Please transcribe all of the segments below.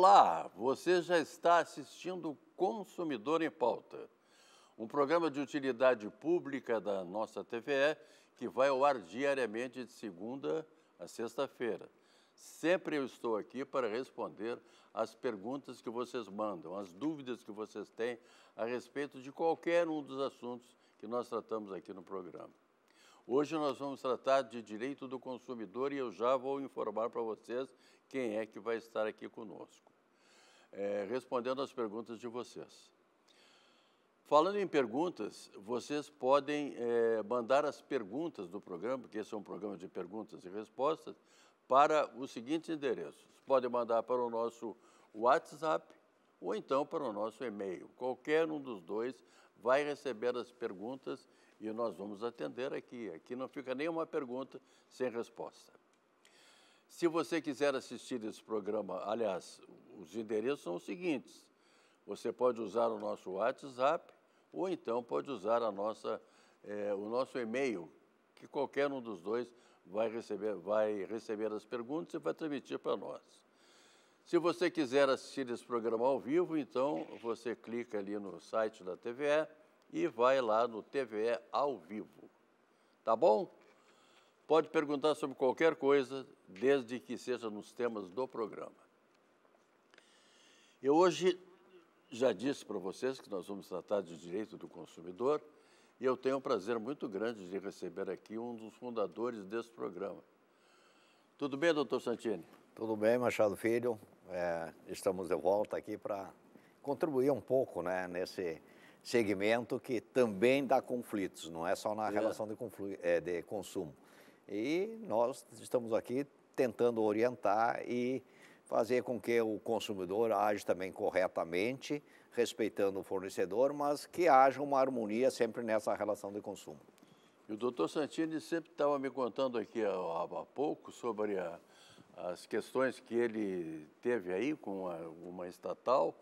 Olá, você já está assistindo Consumidor em Pauta, um programa de utilidade pública da nossa TVE que vai ao ar diariamente de segunda a sexta-feira. Sempre eu estou aqui para responder as perguntas que vocês mandam, as dúvidas que vocês têm a respeito de qualquer um dos assuntos que nós tratamos aqui no programa. Hoje nós vamos tratar de direito do consumidor e eu já vou informar para vocês quem é que vai estar aqui conosco é, respondendo às perguntas de vocês. Falando em perguntas, vocês podem é, mandar as perguntas do programa, porque esse é um programa de perguntas e respostas, para os seguintes endereços. Podem mandar para o nosso WhatsApp ou então para o nosso e-mail. Qualquer um dos dois vai receber as perguntas e nós vamos atender aqui. Aqui não fica nenhuma pergunta sem resposta. Se você quiser assistir esse programa, aliás, os endereços são os seguintes. Você pode usar o nosso WhatsApp ou então pode usar a nossa, é, o nosso e-mail, que qualquer um dos dois vai receber, vai receber as perguntas e vai transmitir para nós. Se você quiser assistir esse programa ao vivo, então você clica ali no site da TVE e vai lá no TVE ao vivo. Tá bom? Pode perguntar sobre qualquer coisa, desde que seja nos temas do programa. Eu hoje já disse para vocês que nós vamos tratar de direito do consumidor e eu tenho um prazer muito grande de receber aqui um dos fundadores desse programa. Tudo bem, doutor Santini? Tudo bem, Machado Filho. É, estamos de volta aqui para contribuir um pouco né, nesse segmento que também dá conflitos, não é só na é. relação de, é, de consumo. E nós estamos aqui tentando orientar e fazer com que o consumidor age também corretamente, respeitando o fornecedor, mas que haja uma harmonia sempre nessa relação de consumo. E o doutor Santini sempre estava me contando aqui há, pouco sobre a, as questões que ele teve aí com a, uma estatal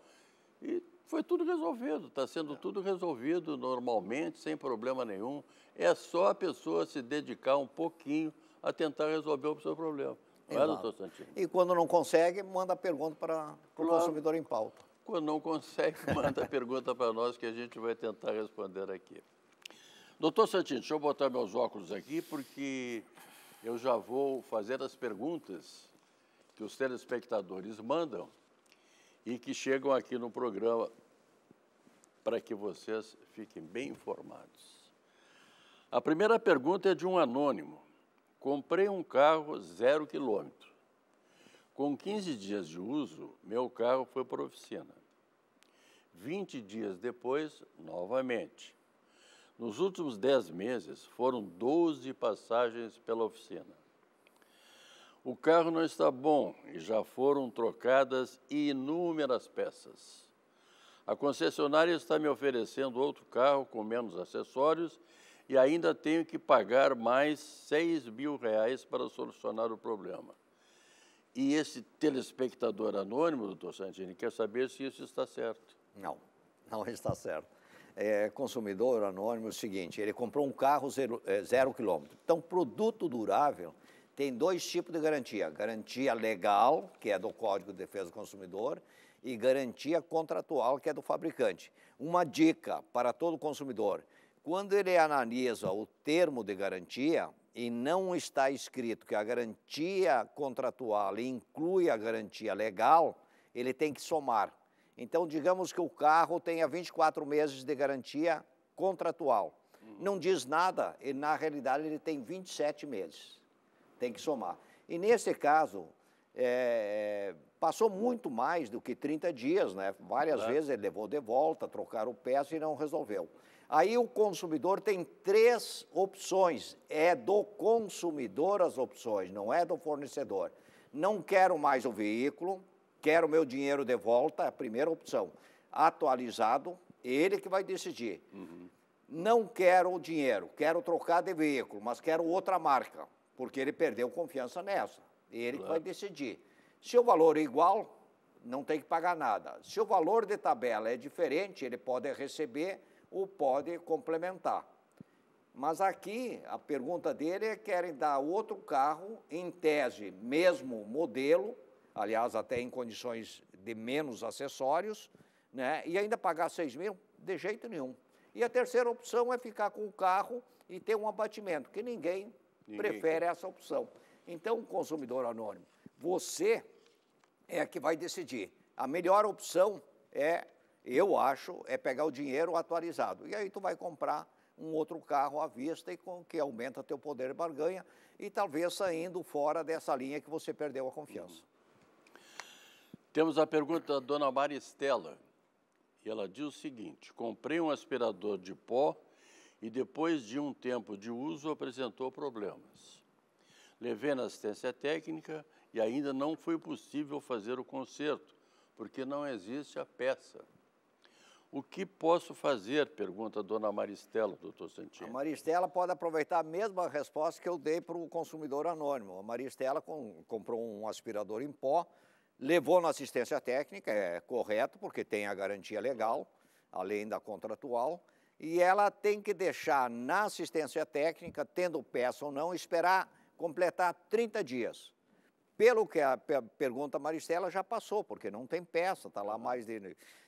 e foi tudo resolvido, está sendo é. tudo resolvido normalmente, sem problema nenhum. É só a pessoa se dedicar um pouquinho a tentar resolver o seu problema. Não é, doutor Santino? E quando não consegue, manda a pergunta para, o consumidor em pauta. Quando não consegue, manda a pergunta para nós que a gente vai tentar responder aqui. Doutor Santino, deixa eu botar meus óculos aqui, porque eu já vou fazer as perguntas que os telespectadores mandam e que chegam aqui no programa para que vocês fiquem bem informados. A primeira pergunta é de um anônimo. Comprei um carro zero quilômetro. Com 15 dias de uso, meu carro foi para a oficina. 20 dias depois, novamente. Nos últimos 10 meses, foram 12 passagens pela oficina. O carro não está bom e já foram trocadas inúmeras peças. A concessionária está me oferecendo outro carro com menos acessórios e ainda tenho que pagar mais 6 mil reais para solucionar o problema. E esse telespectador anônimo, doutor Santini, quer saber se isso está certo. Não, não está certo. É, consumidor anônimo é o seguinte, ele comprou um carro zero, é, zero quilômetro. Então, produto durável tem dois tipos de garantia. Garantia legal, que é do Código de Defesa do Consumidor, e garantia contratual, que é do fabricante. Uma dica para todo consumidor, quando ele analisa o termo de garantia e não está escrito que a garantia contratual inclui a garantia legal, ele tem que somar. Então, digamos que o carro tenha 24 meses de garantia contratual. Não diz nada, e na realidade ele tem 27 meses. Tem que somar. E nesse caso, é, passou muito mais do que 30 dias, né? Várias vezes ele levou de volta, trocaram peça e não resolveu. Aí o consumidor tem três opções. É do consumidor as opções, não é do fornecedor. Não quero mais o veículo, quero meu dinheiro de volta, é a primeira opção. Atualizado, ele que vai decidir. Uhum. Não quero o dinheiro, quero trocar de veículo, mas quero outra marca, porque ele perdeu confiança nessa. Ele claro. que vai decidir. Se o valor é igual, não tem que pagar nada. Se o valor de tabela é diferente, ele pode receber o pode complementar. Mas aqui a pergunta dele é: querem dar outro carro, em tese, mesmo modelo, aliás, até em condições de menos acessórios, né, e ainda pagar 6 mil? De jeito nenhum. E a terceira opção é ficar com o carro e ter um abatimento, que ninguém, ninguém prefere essa opção. Então, consumidor anônimo, você é que vai decidir. A melhor opção é eu acho, é pegar o dinheiro atualizado. E aí tu vai comprar um outro carro à vista e com que aumenta teu poder de barganha e talvez saindo fora dessa linha que você perdeu a confiança. Temos a pergunta da dona Maristela. E ela diz o seguinte: comprei um aspirador de pó e depois de um tempo de uso apresentou problemas. Levei na assistência técnica e ainda não foi possível fazer o conserto, porque não existe a peça. O que posso fazer? Pergunta a dona Maristela, doutor Santini. A Maristela pode aproveitar a mesma resposta que eu dei para o consumidor anônimo. A Maristela com, comprou um aspirador em pó, levou na assistência técnica, é correto, porque tem a garantia legal, além da contratual, e ela tem que deixar na assistência técnica, tendo peça ou não, esperar completar 30 dias pelo que a pergunta Maristela já passou, porque não tem peça, está lá mais de,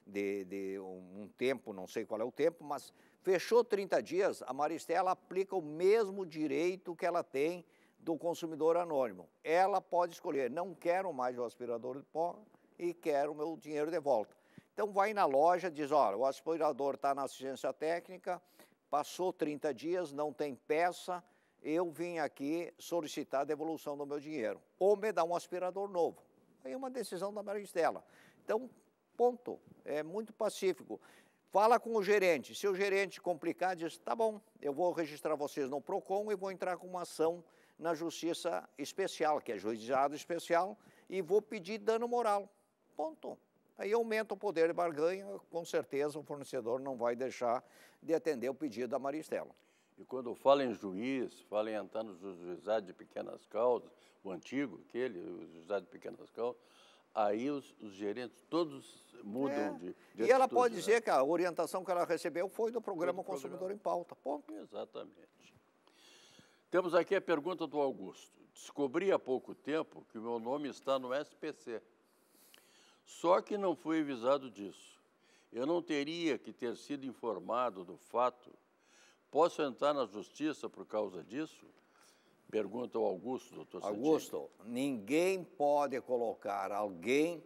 de, de, um tempo, não sei qual é o tempo, mas fechou 30 dias, a Maristela aplica o mesmo direito que ela tem do consumidor anônimo. Ela pode escolher, não quero mais o aspirador de pó e quero o meu dinheiro de volta. Então vai na loja, diz, olha, o aspirador está na assistência técnica, passou 30 dias, não tem peça, eu vim aqui solicitar a devolução do meu dinheiro. Ou me dá um aspirador novo. Aí é uma decisão da Maristela. Então, ponto. É muito pacífico. Fala com o gerente. Se o gerente complicar, diz: tá bom, eu vou registrar vocês no PROCON e vou entrar com uma ação na Justiça Especial, que é juizado especial, e vou pedir dano moral. Ponto. Aí aumenta o poder de barganha, com certeza o fornecedor não vai deixar de atender o pedido da Maristela. E quando fala em juiz, fala em Antônio Juizado de Pequenas Causas, o antigo, aquele, o Juizado de Pequenas Causas, aí os, os gerentes todos mudam é. de, de, E ela pode né? dizer que a orientação que ela recebeu foi do programa foi do Consumidor programa. em Pauta, ponto. Exatamente. Temos aqui a pergunta do Augusto. Descobri há pouco tempo que o meu nome está no SPC. Só que não fui avisado disso. Eu não teria que ter sido informado do fato Posso entrar na justiça por causa disso? Pergunta o Augusto, doutor Augusto, ninguém pode colocar alguém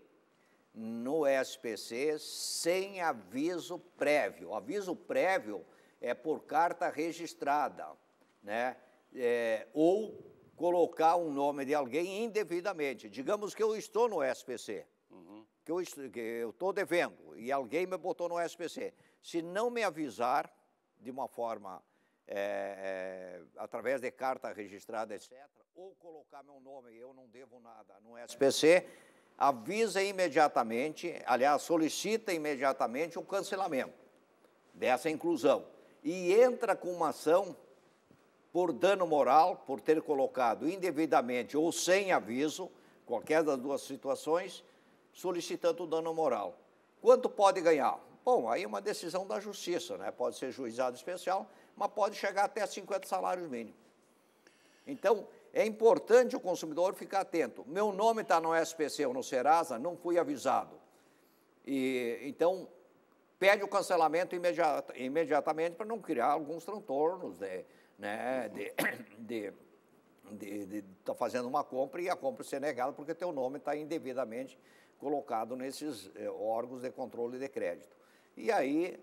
no SPC sem aviso prévio. O aviso prévio é por carta registrada, né? É, ou colocar um nome de alguém indevidamente. Digamos que eu estou no SPC, uhum. que eu estou devendo, e alguém me botou no SPC. Se não me avisar, de uma forma, é, é, através de carta registrada, etc., ou colocar meu nome e eu não devo nada no SPC, avisa imediatamente, aliás, solicita imediatamente o cancelamento dessa inclusão. E entra com uma ação por dano moral, por ter colocado indevidamente ou sem aviso, qualquer das duas situações, solicitando o dano moral. Quanto pode ganhar? Bom, aí é uma decisão da justiça, né? pode ser juizado especial, mas pode chegar até 50 salários mínimos. Então, é importante o consumidor ficar atento. Meu nome está no SPC ou no Serasa, não fui avisado. E, então, pede o cancelamento imediata, imediatamente para não criar alguns transtornos de, né, de, de de estar tá fazendo uma compra e a compra ser negada porque teu nome está indevidamente colocado nesses eh, órgãos de controle de crédito. E aí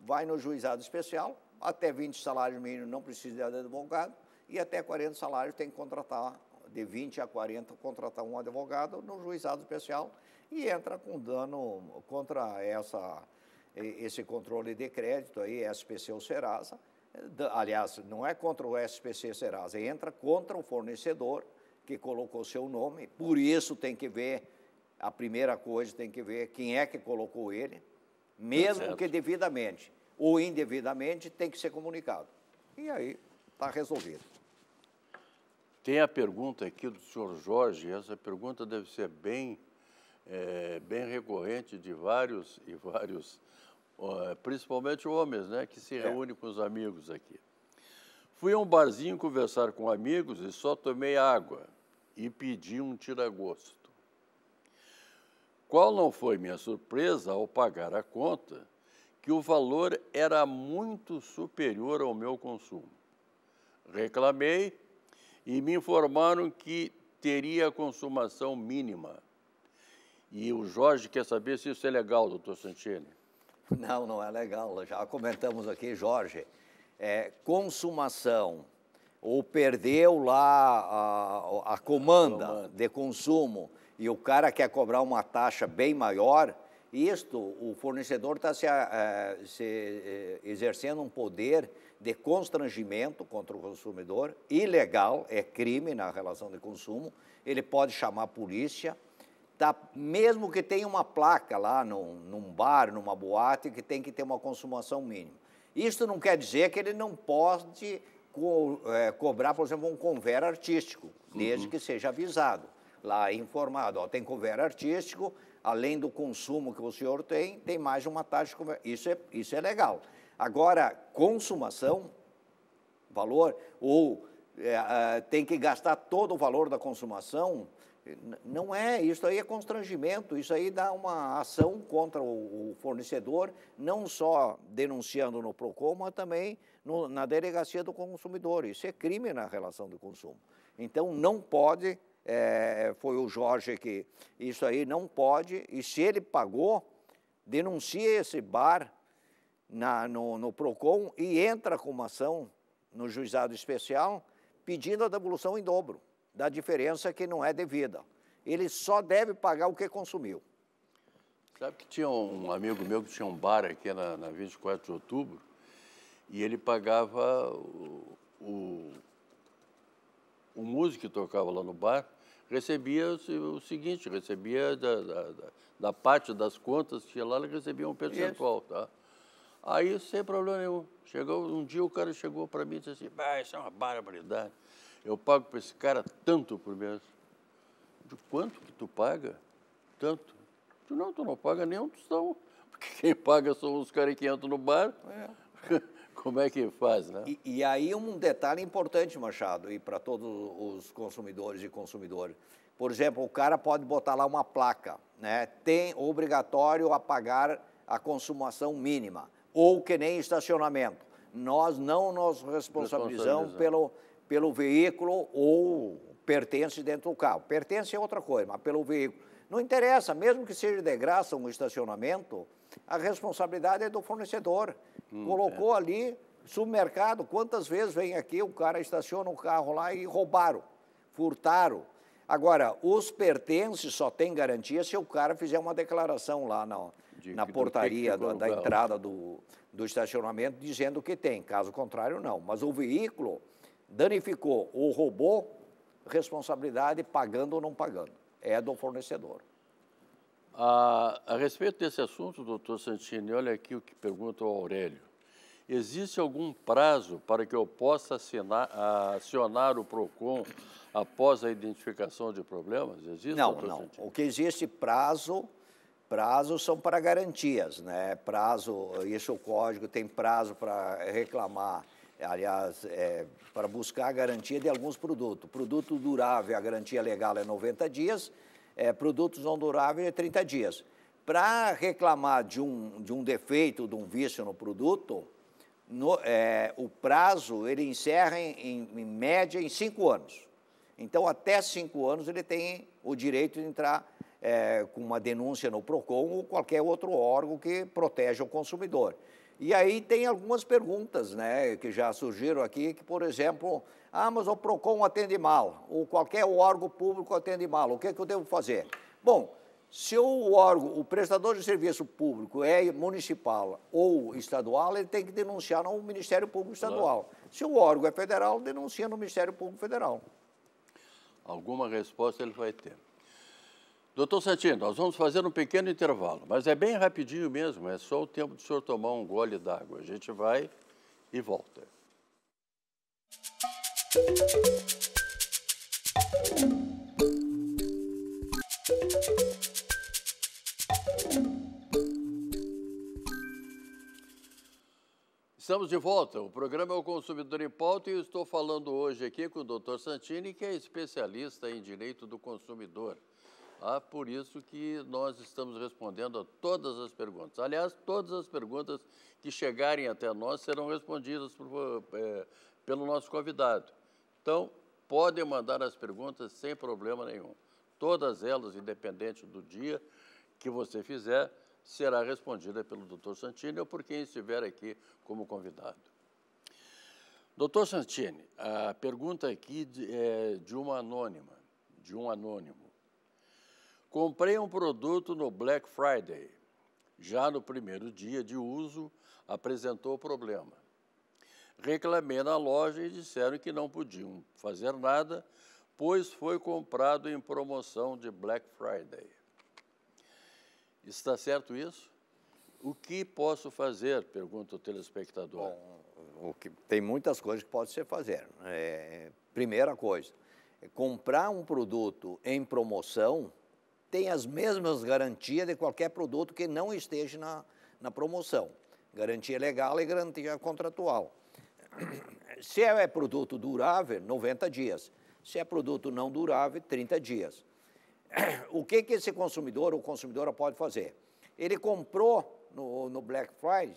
vai no juizado especial, até 20 salários mínimos não precisa de advogado, e até 40 salários tem que contratar, de 20 a 40, contratar um advogado no juizado especial e entra com dano contra essa, esse controle de crédito aí, SPC ou Serasa. Aliás, não é contra o SPC Serasa, entra contra o fornecedor que colocou seu nome, por isso tem que ver, a primeira coisa tem que ver quem é que colocou ele, Tá mesmo que devidamente ou indevidamente, tem que ser comunicado. E aí está resolvido. Tem a pergunta aqui do senhor Jorge, essa pergunta deve ser bem, é, bem recorrente de vários e vários, principalmente homens, né, que se é. reúnem é. com os amigos aqui. Fui a um barzinho conversar com amigos e só tomei água e pedi um tiragosto. Qual não foi minha surpresa ao pagar a conta, que o valor era muito superior ao meu consumo. Reclamei e me informaram que teria consumação mínima. E o Jorge quer saber se isso é legal, doutor Santini. Não, não é legal. Já comentamos aqui, Jorge. É, consumação ou perdeu lá a, a comanda de consumo e o cara quer cobrar uma taxa bem maior, isto, o fornecedor está se, se eh, exercendo um poder de constrangimento contra o consumidor, ilegal, é crime na relação de consumo, ele pode chamar a polícia, tá, mesmo que tenha uma placa lá num, num bar, numa boate, que tem que ter uma consumação mínima. Isto não quer dizer que ele não pode co é, cobrar, por exemplo, um convés artístico, desde uhum. que seja avisado lá informado, ó, tem cover artístico, além do consumo que o senhor tem, tem mais uma taxa de cover. Isso é, isso é legal. Agora, consumação, valor, ou é, é tem que gastar todo o valor da consumação, não é, isso aí é constrangimento, isso aí dá uma ação contra o, o fornecedor, não só denunciando no PROCON, mas também no, na delegacia do consumidor. Isso é crime na relação do consumo. Então, não pode é, foi o Jorge que isso aí não pode, e se ele pagou, denuncia esse bar na, no, no PROCON e entra com uma ação no juizado especial pedindo a devolução em dobro da diferença que não é devida. Ele só deve pagar o que consumiu. Sabe que tinha um amigo meu que tinha um bar aqui na, na 24 de outubro e ele pagava o, o o músico que tocava lá no bar recebia o seguinte, recebia da, da, da, da parte das contas que lá, ele recebia um percentual, Isso. tá? Aí, sem problema nenhum. Chegou, um dia o cara chegou para mim e disse assim, isso é uma barbaridade. Eu pago para esse cara tanto por mês. De quanto que tu paga? Tanto. Eu disse, não, tu não paga nem um tostão. Porque quem paga são os caras que entram no bar. É. Como é que faz, né? E, e aí um detalhe importante, Machado, e para todos os consumidores e consumidores. Por exemplo, o cara pode botar lá uma placa, né? Tem obrigatório apagar a consumação mínima, ou que nem estacionamento. Nós não nos responsabilizamos pelo, pelo veículo ou pertence dentro do carro. Pertence é outra coisa, mas pelo veículo. Não interessa, mesmo que seja de graça um estacionamento, a responsabilidade é do fornecedor. Hum, Colocou é. ali, submercado quantas vezes vem aqui, o cara estaciona um carro lá e roubaram, furtaram. Agora, os pertences só tem garantia se o cara fizer uma declaração lá na, de, na portaria da, da, entrada do, do estacionamento dizendo que tem. Caso contrário, não. Mas o veículo danificou ou roubou, responsabilidade pagando ou não pagando. É do fornecedor. A, a respeito desse assunto, doutor Santini, olha aqui o que pergunta o Aurélio. Existe algum prazo para que eu possa assinar, acionar o PROCON após a identificação de problemas? Existe, não, não. Santini? O que existe prazo prazos são para garantias, né? Prazo, isso o código tem prazo para reclamar, aliás, é, para buscar a garantia de alguns produtos. Produto durável, a garantia legal é 90 dias, é, produtos não duráveis é 30 dias. Para reclamar de um, de um defeito, de um vício no produto, no, é, o prazo ele encerra em, em, em média em cinco anos. Então, até cinco anos ele tem o direito de entrar é, com uma denúncia no PROCON ou qualquer outro órgão que proteja o consumidor. E aí tem algumas perguntas né, que já surgiram aqui, que, por exemplo, ah, mas o PROCON atende mal, ou qualquer órgão público atende mal, o que, é que eu devo fazer? Bom, se o órgão, o prestador de serviço público é municipal ou estadual, ele tem que denunciar no Ministério Público Estadual. Se o órgão é federal, denuncia no Ministério Público Federal. Alguma resposta ele vai ter. Doutor Santino, nós vamos fazer um pequeno intervalo, mas é bem rapidinho mesmo, é só o tempo do senhor tomar um gole d'água. A gente vai e volta. Estamos de volta. O programa é o Consumidor em Pauta e eu estou falando hoje aqui com o Dr. Santini, que é especialista em direito do consumidor. Ah, por isso que nós estamos respondendo a todas as perguntas. Aliás, todas as perguntas que chegarem até nós serão respondidas por, é, pelo nosso convidado. Então, podem mandar as perguntas sem problema nenhum. Todas elas, independente do dia que você fizer, será respondida pelo doutor Santini ou por quem estiver aqui como convidado. Doutor Santini, a pergunta aqui é de uma anônima, de um anônimo. Comprei um produto no Black Friday. Já no primeiro dia de uso, apresentou problema. Reclamei na loja e disseram que não podiam fazer nada, pois foi comprado em promoção de Black Friday. Está certo isso? O que posso fazer? Pergunta o telespectador. Bom, o que, tem muitas coisas que pode ser fazer. Né? É, primeira coisa, é comprar um produto em promoção tem as mesmas garantias de qualquer produto que não esteja na, na promoção. Garantia legal e garantia contratual. Se é, é produto durável, 90 dias. Se é produto não durável, 30 dias. O que, que esse consumidor ou consumidora pode fazer? Ele comprou no, no Black Friday,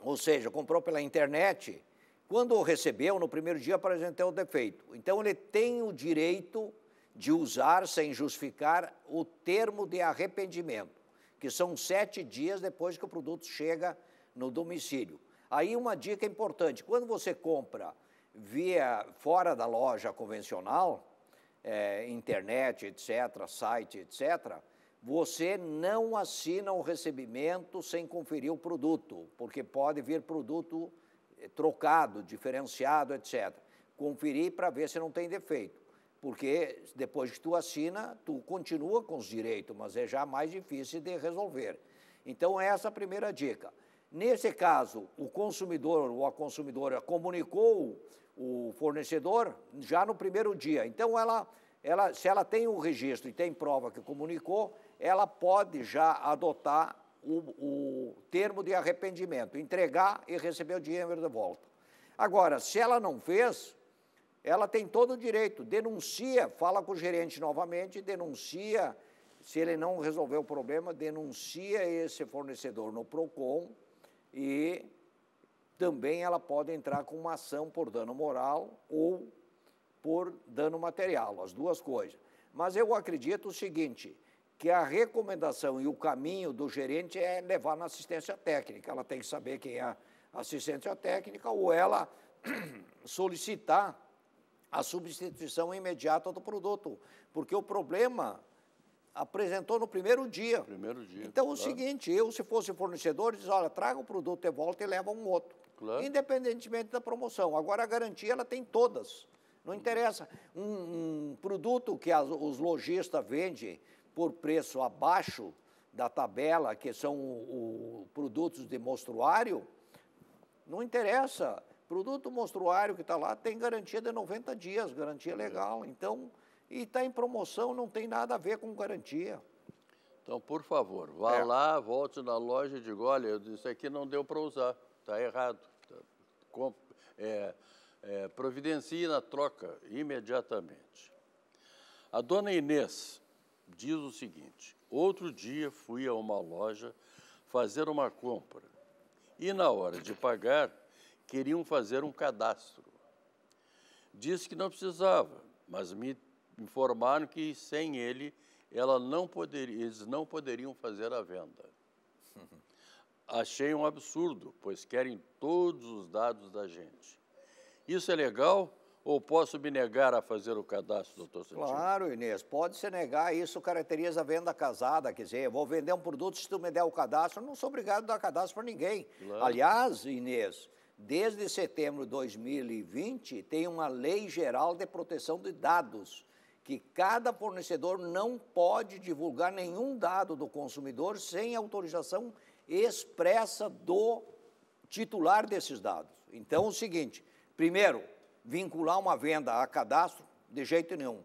ou seja, comprou pela internet, quando recebeu, no primeiro dia apresentou o defeito. Então, ele tem o direito de usar, sem justificar, o termo de arrependimento, que são sete dias depois que o produto chega no domicílio. Aí uma dica importante: quando você compra via fora da loja convencional, é, internet, etc., site, etc., você não assina o recebimento sem conferir o produto, porque pode vir produto eh, trocado, diferenciado, etc. Conferir para ver se não tem defeito porque depois que tu assina, tu continua com os direitos, mas é já mais difícil de resolver. Então, é essa é a primeira dica. Nesse caso, o consumidor ou a consumidora comunicou o fornecedor já no primeiro dia. Então, ela, ela, se ela tem o um registro e tem prova que comunicou, ela pode já adotar o, o termo de arrependimento, entregar e receber o dinheiro de volta. Agora, se ela não fez, ela tem todo o direito, denuncia, fala com o gerente novamente, denuncia, se ele não resolver o problema, denuncia esse fornecedor no PROCON e também ela pode entrar com uma ação por dano moral ou por dano material, as duas coisas. Mas eu acredito o seguinte, que a recomendação e o caminho do gerente é levar na assistência técnica. Ela tem que saber quem é a assistência técnica ou ela solicitar a substituição imediata do produto, porque o problema apresentou no primeiro dia. Primeiro dia. Então, claro. o seguinte, eu, se fosse fornecedor, diz, olha, traga o produto de volta e leva um outro. Claro. Independentemente da promoção. Agora, a garantia, ela tem todas. Não uhum. interessa. Um, um produto que as, os lojistas vendem por preço abaixo da tabela, que são o, o, produtos de mostruário, não interessa. Produto monstruário que está lá tem garantia de 90 dias, garantia uhum. legal. Então, e está em promoção, não tem nada a ver com garantia. Então, por favor, vá é. lá, volte na loja e diga, olha, isso aqui não deu para usar, está errado. Tá, é, é, providencie na troca imediatamente. A dona Inês diz o seguinte, outro dia fui a uma loja fazer uma compra e na hora de pagar queriam fazer um cadastro. Disse que não precisava, mas me informaram que sem ele ela não poderia, eles não poderiam fazer a venda. Achei um absurdo, pois querem todos os dados da gente. Isso é legal ou posso me negar a fazer o cadastro, doutor Santino? Claro, Inês, pode se negar, isso caracteriza a venda casada, quer dizer, vou vender um produto se tu me der o cadastro, não sou obrigado a dar cadastro para ninguém. Claro. Aliás, Inês, desde setembro de 2020, tem uma lei geral de proteção de dados, que cada fornecedor não pode divulgar nenhum dado do consumidor sem autorização expressa do titular desses dados. Então, é o seguinte: primeiro, vincular uma venda a cadastro, de jeito nenhum.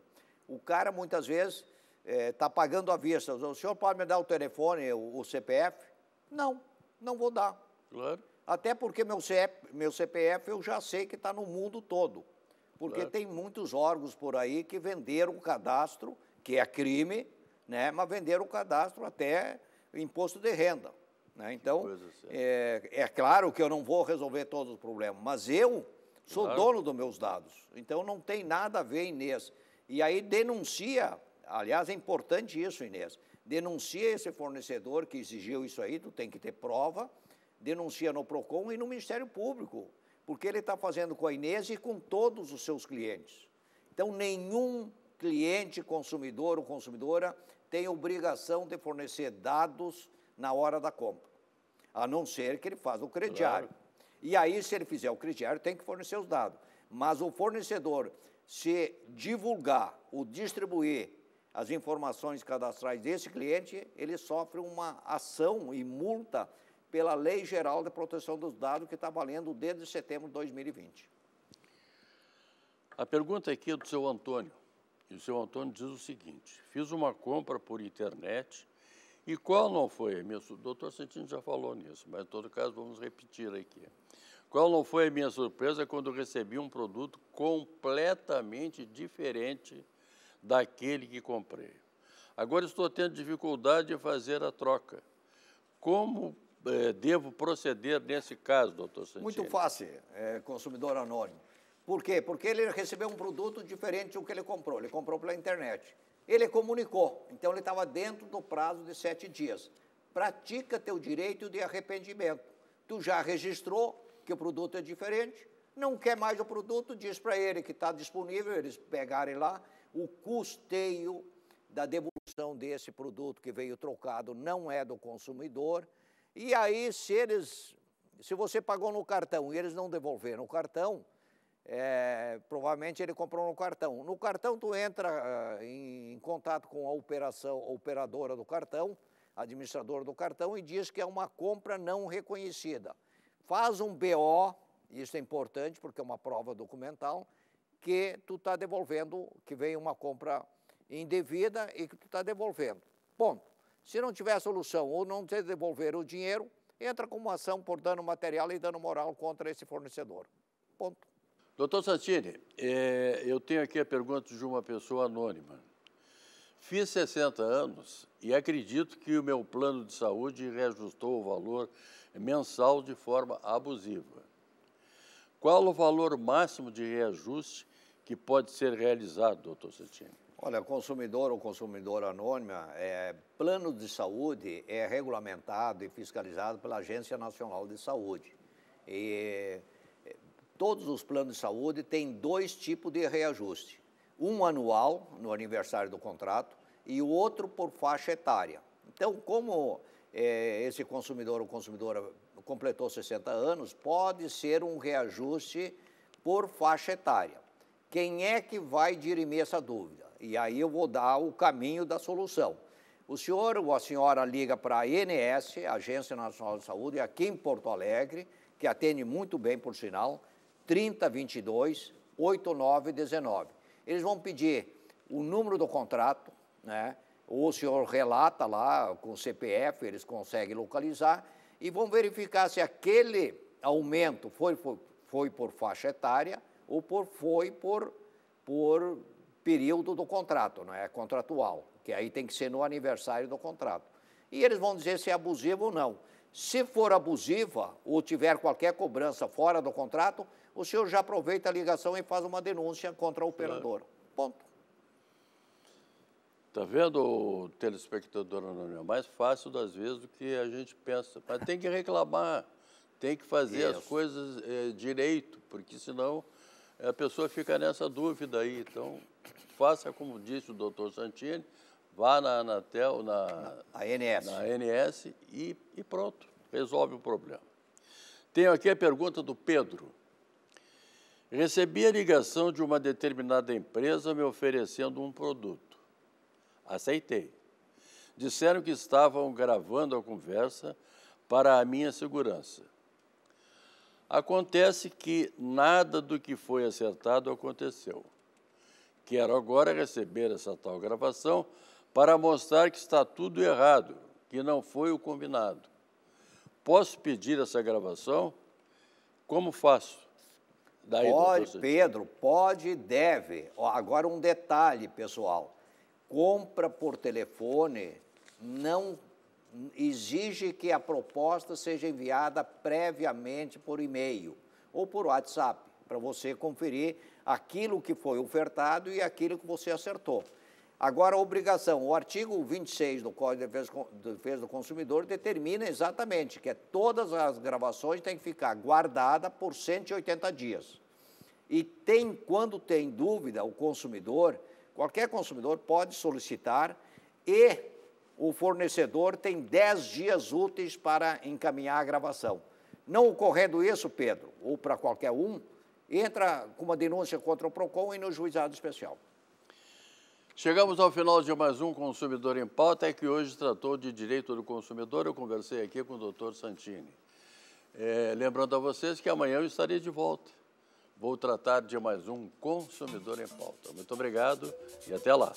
O cara, muitas vezes, está eh, é, pagando à vista. O senhor pode me dar o telefone, o, o CPF? Não, não vou dar. Claro. Até porque meu CPF, meu CPF eu já sei que está no mundo todo. Porque claro. tem muitos órgãos por aí que venderam o cadastro, que é crime, né? mas venderam o cadastro até imposto de renda. Né? Então, é, é, claro que eu não vou resolver todos os problemas, mas eu sou claro. dono dos meus dados. Então, não tem nada a ver, Inês. E aí denuncia, aliás, é importante isso, Inês, denuncia esse fornecedor que exigiu isso aí, tu tem que ter prova, denuncia no PROCON e no Ministério Público, porque ele está fazendo com a Inês e com todos os seus clientes. Então, nenhum cliente, consumidor ou consumidora tem obrigação de fornecer dados na hora da compra, a não ser que ele faça o crediário. Claro. E aí, se ele fizer o crediário, tem que fornecer os dados. Mas o fornecedor, se divulgar ou distribuir as informações cadastrais desse cliente, ele sofre uma ação e multa pela Lei Geral de Proteção dos Dados, que está valendo desde setembro de 2020. A pergunta aqui é do seu Antônio. E o seu Antônio diz o seguinte: fiz uma compra por internet e qual não foi a minha. O doutor Santino já falou nisso, mas em todo caso vamos repetir aqui. Qual não foi a minha surpresa quando recebi um produto completamente diferente daquele que comprei? Agora estou tendo dificuldade em fazer a troca. Como é, devo proceder nesse caso, doutor Santini? Muito fácil, é, consumidor anônimo. Por quê? Porque ele recebeu um produto diferente do que ele comprou. Ele comprou pela internet. Ele comunicou, então ele estava dentro do prazo de sete dias. Pratica teu direito de arrependimento. Tu já registrou que o produto é diferente, não quer mais o produto, diz para ele que está disponível, eles pegarem lá o custeio da devolução desse produto que veio trocado não é do consumidor, e aí, se eles, se você pagou no cartão e eles não devolveram o cartão, é, provavelmente ele comprou no cartão. No cartão tu entra uh, em, em, contato com a operação, a operadora do cartão, administradora do cartão e diz que é uma compra não reconhecida. Faz um BO, isso é importante porque é uma prova documental, que tu está devolvendo, que veio uma compra indevida e que tu está devolvendo. Ponto. Se não tiver solução ou não devolver o dinheiro, entra com uma ação por dano material e dano moral contra esse fornecedor. Ponto. Doutor Santini, é, eu tenho aqui a pergunta de uma pessoa anônima. Fiz 60 anos e acredito que o meu plano de saúde reajustou o valor mensal de forma abusiva. Qual o valor máximo de reajuste que pode ser realizado, doutor Santini? Olha, consumidor ou consumidora anônima, é, plano de saúde é regulamentado e fiscalizado pela Agência Nacional de Saúde. E é, todos os planos de saúde têm dois tipos de reajuste. Um anual, no aniversário do contrato, e o outro por faixa etária. Então, como é, esse consumidor ou consumidora completou 60 anos, pode ser um reajuste por faixa etária. Quem é que vai dirimir essa dúvida? e aí eu vou dar o caminho da solução. O senhor ou a senhora liga para a ANS, Agência Nacional de Saúde, aqui em Porto Alegre, que atende muito bem, por sinal, 3022 8919. Eles vão pedir o número do contrato, né? ou o senhor relata lá com o CPF, eles conseguem localizar, e vão verificar se aquele aumento foi, foi, foi por faixa etária ou por, foi por, por período do contrato, não é contratual, que aí tem que ser no aniversário do contrato. E eles vão dizer se é abusivo ou não. Se for abusiva ou tiver qualquer cobrança fora do contrato, o senhor já aproveita a ligação e faz uma denúncia contra o operador. Ponto. Está vendo, telespectador anônimo? É mais fácil das vezes do que a gente pensa. Mas tem que reclamar, tem que fazer Isso. as coisas é, direito, porque senão é, a pessoa fica nessa dúvida aí. Então, faça como disse o doutor Santini, vá na Anatel, na, na ANS, na ANS e, e pronto, resolve o problema. Tenho aqui a pergunta do Pedro. Recebi a ligação de uma determinada empresa me oferecendo um produto. Aceitei. Disseram que estavam gravando a conversa para a minha segurança. Acontece que nada do que foi acertado aconteceu. Quero agora receber essa tal gravação para mostrar que está tudo errado, que não foi o combinado. Posso pedir essa gravação? Como faço? Daí, pode, Pedro, pode e deve. Agora um detalhe, pessoal. Compra por telefone não exige que a proposta seja enviada previamente por e-mail ou por WhatsApp, para você conferir aquilo que foi ofertado e aquilo que você acertou. Agora, a obrigação, o artigo 26 do Código de Defesa do Consumidor determina exatamente que é todas as gravações têm que ficar guardadas por 180 dias. E tem, quando tem dúvida, o consumidor, qualquer consumidor pode solicitar e o fornecedor tem 10 dias úteis para encaminhar a gravação. Não ocorrendo isso, Pedro, ou para qualquer um, entra com uma denúncia contra o PROCON e no juizado especial. Chegamos ao final de mais um Consumidor em Pauta, é que hoje tratou de direito do consumidor. Eu conversei aqui com o doutor Santini. É, lembrando a vocês que amanhã eu estarei de volta. Vou tratar de mais um Consumidor em Pauta. Muito obrigado e até lá.